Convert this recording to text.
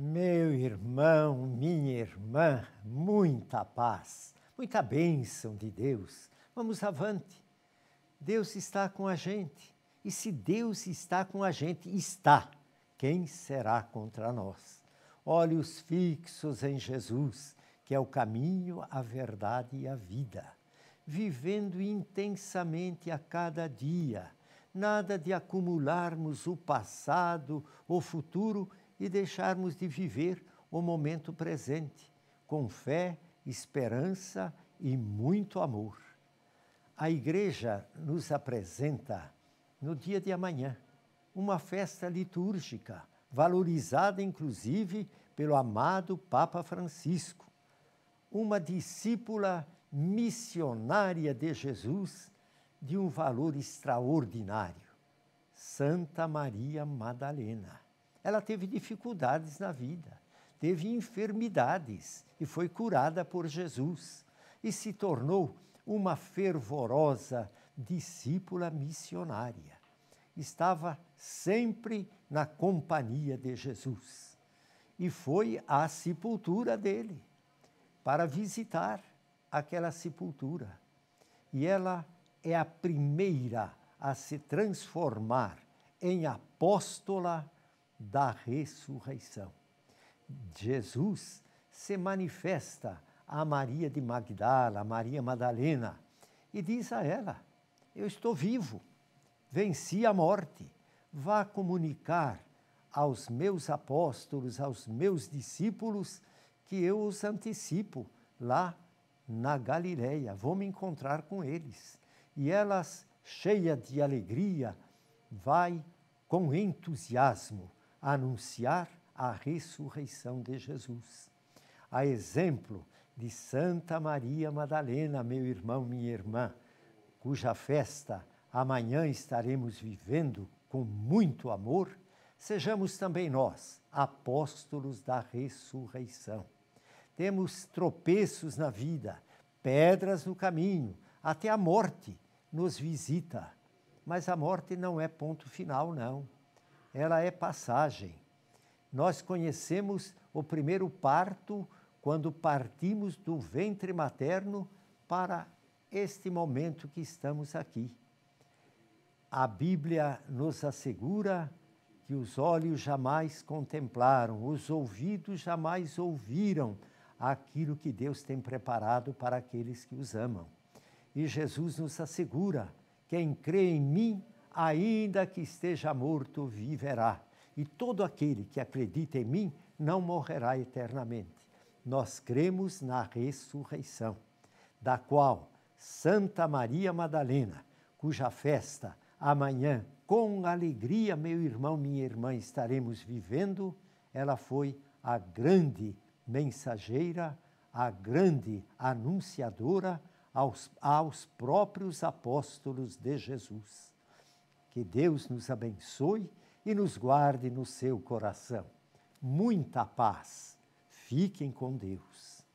Meu irmão, minha irmã, muita paz, muita bênção de Deus. Vamos avante. Deus está com a gente. E se Deus está com a gente, está. Quem será contra nós? Olhos fixos em Jesus, que é o caminho, a verdade e a vida. Vivendo intensamente a cada dia. Nada de acumularmos o passado, o futuro e deixarmos de viver o momento presente com fé, esperança e muito amor. A Igreja nos apresenta, no dia de amanhã, uma festa litúrgica, valorizada inclusive pelo amado Papa Francisco, uma discípula missionária de Jesus de um valor extraordinário, Santa Maria Madalena ela teve dificuldades na vida, teve enfermidades e foi curada por Jesus e se tornou uma fervorosa discípula missionária. Estava sempre na companhia de Jesus e foi à sepultura dele para visitar aquela sepultura. E ela é a primeira a se transformar em apóstola da ressurreição. Jesus se manifesta a Maria de Magdala, a Maria Madalena, e diz a ela: Eu estou vivo, venci a morte, vá comunicar aos meus apóstolos, aos meus discípulos, que eu os antecipo lá na Galileia, vou me encontrar com eles. E elas, cheia de alegria, vai com entusiasmo anunciar a ressurreição de Jesus. A exemplo de Santa Maria Madalena, meu irmão, minha irmã, cuja festa amanhã estaremos vivendo com muito amor, sejamos também nós apóstolos da ressurreição. Temos tropeços na vida, pedras no caminho, até a morte nos visita. Mas a morte não é ponto final, não ela é passagem. Nós conhecemos o primeiro parto quando partimos do ventre materno para este momento que estamos aqui. A Bíblia nos assegura que os olhos jamais contemplaram, os ouvidos jamais ouviram aquilo que Deus tem preparado para aqueles que os amam. E Jesus nos assegura: quem crê em mim, ainda que esteja morto, viverá. E todo aquele que acredita em mim não morrerá eternamente. Nós cremos na ressurreição, da qual Santa Maria Madalena, cuja festa amanhã, com alegria, meu irmão, minha irmã, estaremos vivendo, ela foi a grande mensageira, a grande anunciadora aos, aos próprios apóstolos de Jesus. Que Deus nos abençoe e nos guarde no seu coração. Muita paz. Fiquem com Deus.